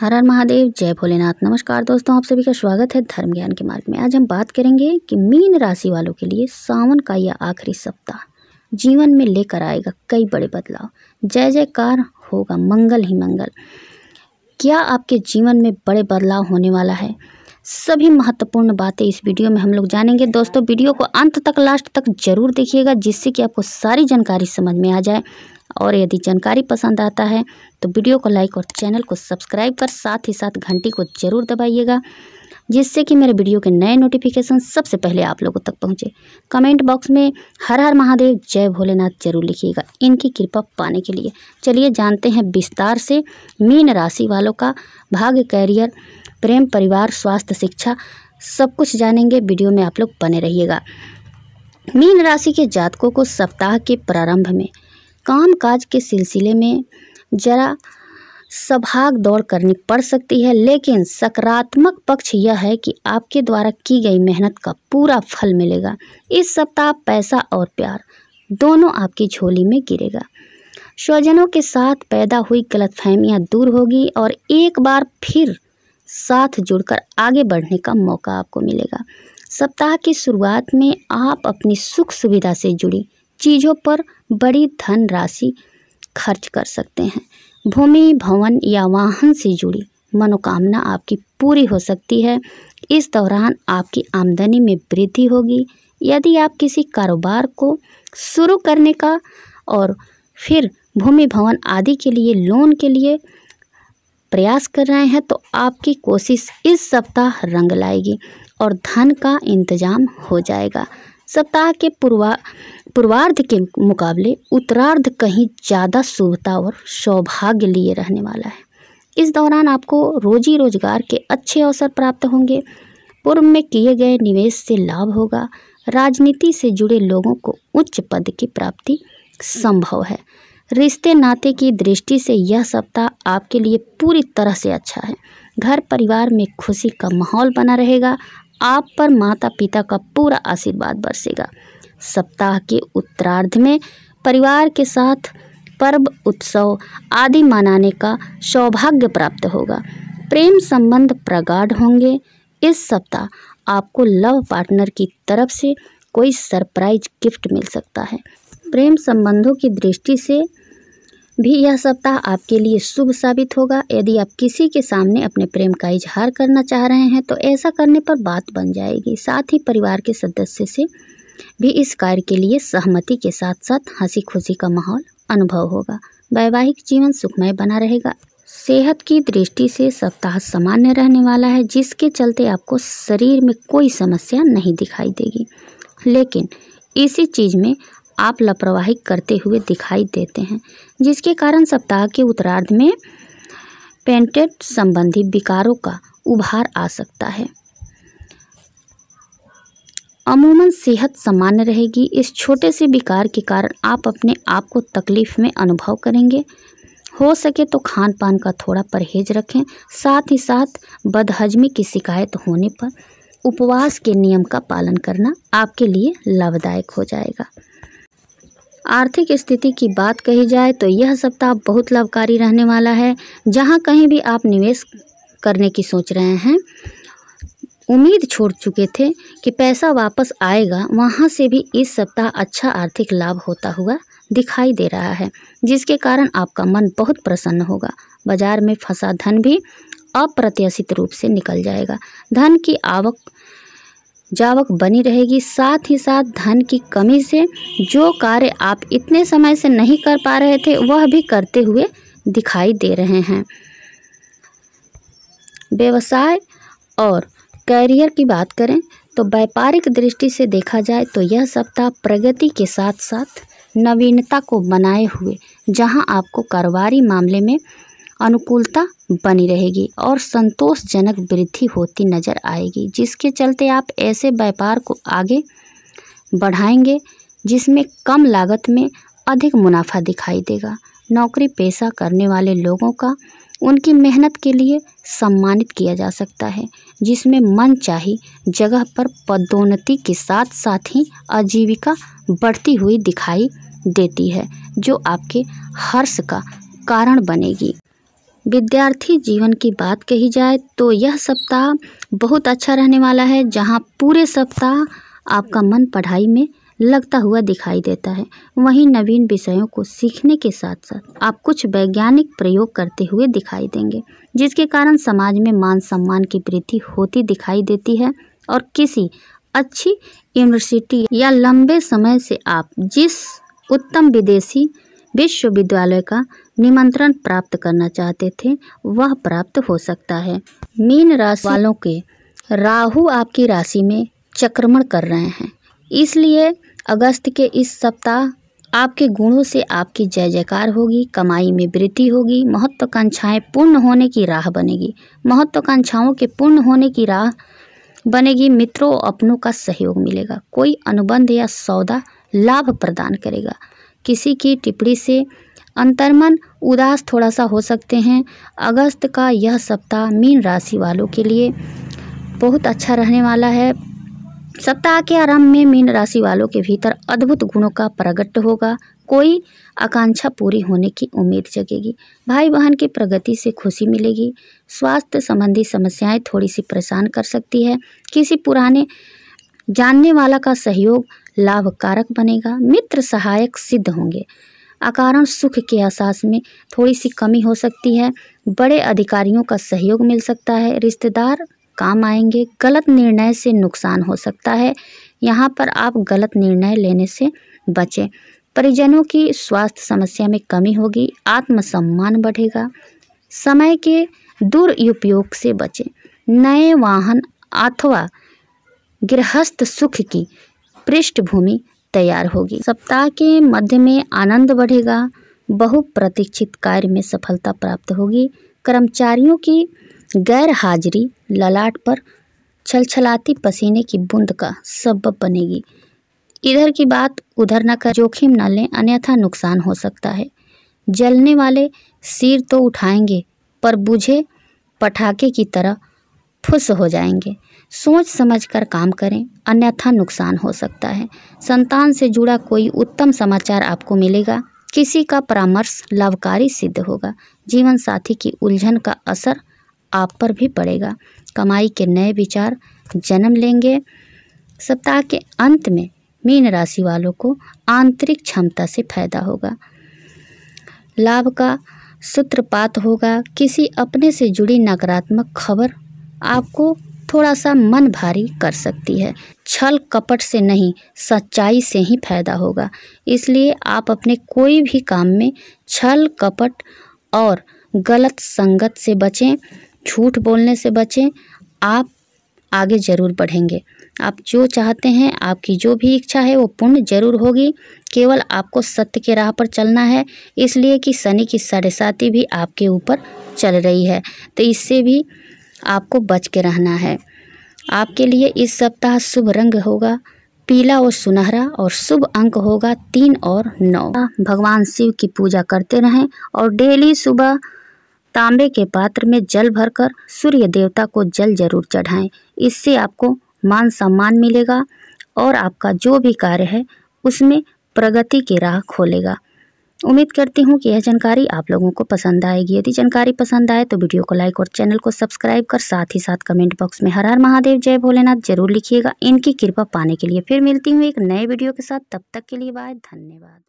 हर हर महादेव जय भोलेनाथ नमस्कार दोस्तों आप सभी का स्वागत है धर्म ज्ञान के मार्ग में आज हम बात करेंगे कि मीन राशि वालों के लिए सावन का यह आखिरी सप्ताह जीवन में लेकर आएगा कई बड़े बदलाव जय जयकार होगा मंगल ही मंगल क्या आपके जीवन में बड़े बदलाव होने वाला है सभी महत्वपूर्ण बातें इस वीडियो में हम लोग जानेंगे दोस्तों वीडियो को अंत तक लास्ट तक ज़रूर देखिएगा जिससे कि आपको सारी जानकारी समझ में आ जाए और यदि जानकारी पसंद आता है तो वीडियो को लाइक और चैनल को सब्सक्राइब कर साथ ही साथ घंटी को ज़रूर दबाइएगा जिससे कि मेरे वीडियो के नए नोटिफिकेशन सबसे पहले आप लोगों तक पहुंचे कमेंट बॉक्स में हर हर महादेव जय भोलेनाथ जरूर लिखिएगा इनकी कृपा पाने के लिए चलिए जानते हैं विस्तार से मीन राशि वालों का भाग्य कैरियर प्रेम परिवार स्वास्थ्य शिक्षा सब कुछ जानेंगे वीडियो में आप लोग बने रहिएगा मीन राशि के जातकों को सप्ताह के प्रारंभ में कामकाज के सिलसिले में जरा सभाग दौड़ करनी पड़ सकती है लेकिन सकारात्मक पक्ष यह है कि आपके द्वारा की गई मेहनत का पूरा फल मिलेगा इस सप्ताह पैसा और प्यार दोनों आपकी झोली में गिरेगा स्वजनों के साथ पैदा हुई गलतफहमियां दूर होगी और एक बार फिर साथ जुड़कर आगे बढ़ने का मौका आपको मिलेगा सप्ताह की शुरुआत में आप अपनी सुख सुविधा से जुड़ी चीज़ों पर बड़ी धन राशि खर्च कर सकते हैं भूमि भवन या वाहन से जुड़ी मनोकामना आपकी पूरी हो सकती है इस दौरान आपकी आमदनी में वृद्धि होगी यदि आप किसी कारोबार को शुरू करने का और फिर भूमि भवन आदि के लिए लोन के लिए प्रयास कर रहे हैं तो आपकी कोशिश इस सप्ताह रंग लाएगी और धन का इंतजाम हो जाएगा सप्ताह के पूर्वा पूर्वार्ध के मुकाबले उत्तरार्ध कहीं ज़्यादा शुभता और सौभाग्य लिए रहने वाला है इस दौरान आपको रोजी रोजगार के अच्छे अवसर प्राप्त होंगे पूर्व में किए गए निवेश से लाभ होगा राजनीति से जुड़े लोगों को उच्च पद की प्राप्ति संभव है रिश्ते नाते की दृष्टि से यह सप्ताह आपके लिए पूरी तरह से अच्छा है घर परिवार में खुशी का माहौल बना रहेगा आप पर माता पिता का पूरा आशीर्वाद बरसेगा सप्ताह के उत्तरार्ध में परिवार के साथ पर्व उत्सव आदि मनाने का सौभाग्य प्राप्त होगा प्रेम संबंध प्रगाढ़ होंगे इस सप्ताह आपको लव पार्टनर की तरफ से कोई सरप्राइज गिफ्ट मिल सकता है प्रेम संबंधों की दृष्टि से भी यह सप्ताह आपके लिए शुभ साबित होगा यदि आप किसी के सामने अपने प्रेम का इजहार करना चाह रहे हैं तो ऐसा करने पर बात बन जाएगी साथ ही परिवार के सदस्य से भी इस कार्य के लिए सहमति के साथ साथ हंसी खुशी का माहौल अनुभव होगा वैवाहिक जीवन सुखमय बना रहेगा सेहत की दृष्टि से सप्ताह सामान्य रहने वाला है जिसके चलते आपको शरीर में कोई समस्या नहीं दिखाई देगी लेकिन इसी चीज़ में आप लापरवाही करते हुए दिखाई देते हैं जिसके कारण सप्ताह के उत्तरार्ध में पेंटेड संबंधी विकारों का उभार आ सकता है अमूमन सेहत सामान्य रहेगी इस छोटे से विकार के कारण आप अपने आप को तकलीफ़ में अनुभव करेंगे हो सके तो खान पान का थोड़ा परहेज रखें साथ ही साथ बदहजमी की शिकायत होने पर उपवास के नियम का पालन करना आपके लिए लाभदायक हो जाएगा आर्थिक स्थिति की बात कही जाए तो यह सप्ताह बहुत लाभकारी रहने वाला है जहां कहीं भी आप निवेश करने की सोच रहे हैं उम्मीद छोड़ चुके थे कि पैसा वापस आएगा वहाँ से भी इस सप्ताह अच्छा आर्थिक लाभ होता हुआ दिखाई दे रहा है जिसके कारण आपका मन बहुत प्रसन्न होगा बाजार में फंसा धन भी अप्रत्याशित रूप से निकल जाएगा धन की आवक जावक बनी रहेगी साथ ही साथ धन की कमी से जो कार्य आप इतने समय से नहीं कर पा रहे थे वह भी करते हुए दिखाई दे रहे हैं व्यवसाय और कैरियर की बात करें तो व्यापारिक दृष्टि से देखा जाए तो यह सप्ताह प्रगति के साथ साथ नवीनता को बनाए हुए जहां आपको कारोबारी मामले में अनुकूलता बनी रहेगी और संतोषजनक वृद्धि होती नजर आएगी जिसके चलते आप ऐसे व्यापार को आगे बढ़ाएंगे जिसमें कम लागत में अधिक मुनाफा दिखाई देगा नौकरी पेशा करने वाले लोगों का उनकी मेहनत के लिए सम्मानित किया जा सकता है जिसमें मन चाही जगह पर पदोन्नति के साथ साथ ही आजीविका बढ़ती हुई दिखाई देती है जो आपके हर्ष का कारण बनेगी विद्यार्थी जीवन की बात कही जाए तो यह सप्ताह बहुत अच्छा रहने वाला है जहां पूरे सप्ताह आपका मन पढ़ाई में लगता हुआ दिखाई देता है वहीं नवीन विषयों को सीखने के साथ साथ आप कुछ वैज्ञानिक प्रयोग करते हुए दिखाई देंगे जिसके कारण समाज में मान सम्मान की वृद्धि होती दिखाई देती है और किसी अच्छी यूनिवर्सिटी या लंबे समय से आप जिस उत्तम विदेशी विश्वविद्यालय का निमंत्रण प्राप्त करना चाहते थे वह प्राप्त हो सकता है मीन राशि वालों के राहु आपकी राशि में चक्रमण कर रहे हैं इसलिए अगस्त के इस सप्ताह आपके गुणों से आपकी जय जयकार होगी कमाई में वृद्धि होगी महत्वाकांक्षाएं पूर्ण होने की राह बनेगी महत्वाकांक्षाओं के पूर्ण होने की राह बनेगी मित्रों अपनों का सहयोग मिलेगा कोई अनुबंध या सौदा लाभ प्रदान करेगा किसी की टिप्पणी से अंतर्मन उदास थोड़ा सा हो सकते हैं अगस्त का यह सप्ताह मीन राशि वालों के लिए बहुत अच्छा रहने वाला है सप्ताह के आरंभ में मीन राशि वालों के भीतर अद्भुत गुणों का प्रगट होगा कोई आकांक्षा पूरी होने की उम्मीद जगेगी भाई बहन की प्रगति से खुशी मिलेगी स्वास्थ्य संबंधी समस्याएं थोड़ी सी परेशान कर सकती है किसी पुराने जानने वाला का सहयोग लाभकारक बनेगा मित्र सहायक सिद्ध होंगे अकारण सुख के एहसास में थोड़ी सी कमी हो सकती है बड़े अधिकारियों का सहयोग मिल सकता है रिश्तेदार काम आएंगे गलत निर्णय से नुकसान हो सकता है यहाँ पर आप गलत निर्णय लेने से बचें परिजनों की स्वास्थ्य समस्या में कमी होगी आत्मसम्मान बढ़ेगा समय के दुरुपयोग से बचें नए वाहन अथवा गृहस्थ सुख की पृष्ठभूमि तैयार होगी सप्ताह के मध्य में आनंद बढ़ेगा बहुप्रतीक्षित कार्य में सफलता प्राप्त होगी कर्मचारियों की गैर हाजिरी ललाट पर छलछलाती पसीने की बूंद का सब बनेगी इधर की बात उधर न कर जोखिम न लें अन्यथा नुकसान हो सकता है जलने वाले सिर तो उठाएंगे पर बुझे पटाखे की तरह फुस हो जाएंगे सोच समझकर काम करें अन्यथा नुकसान हो सकता है संतान से जुड़ा कोई उत्तम समाचार आपको मिलेगा किसी का परामर्श लाभकारी सिद्ध होगा जीवन साथी की उलझन का असर आप पर भी पड़ेगा कमाई के नए विचार जन्म लेंगे सप्ताह के अंत में मीन राशि वालों को आंतरिक क्षमता से फायदा होगा लाभ का सूत्रपात होगा किसी अपने से जुड़ी नकारात्मक खबर आपको थोड़ा सा मन भारी कर सकती है छल कपट से नहीं सच्चाई से ही फायदा होगा इसलिए आप अपने कोई भी काम में छल कपट और गलत संगत से बचें झूठ बोलने से बचें आप आगे ज़रूर बढ़ेंगे आप जो चाहते हैं आपकी जो भी इच्छा है वो पूर्ण जरूर होगी केवल आपको सत्य के राह पर चलना है इसलिए कि शनि की साढ़े साथी भी आपके ऊपर चल रही है तो इससे भी आपको बच के रहना है आपके लिए इस सप्ताह शुभ रंग होगा पीला और सुनहरा और शुभ अंक होगा तीन और नौ भगवान शिव की पूजा करते रहें और डेली सुबह तांबे के पात्र में जल भरकर सूर्य देवता को जल जरूर चढ़ाएं इससे आपको मान सम्मान मिलेगा और आपका जो भी कार्य है उसमें प्रगति की राह खोलेगा उम्मीद करती हूँ कि यह जानकारी आप लोगों को पसंद आएगी यदि जानकारी पसंद आए तो वीडियो को लाइक और चैनल को सब्सक्राइब कर साथ ही साथ कमेंट बॉक्स में हर हर महादेव जय भोलेनाथ जरूर लिखिएगा इनकी कृपा पाने के लिए फिर मिलती हूँ एक नए वीडियो के साथ तब तक के लिए बाय धन्यवाद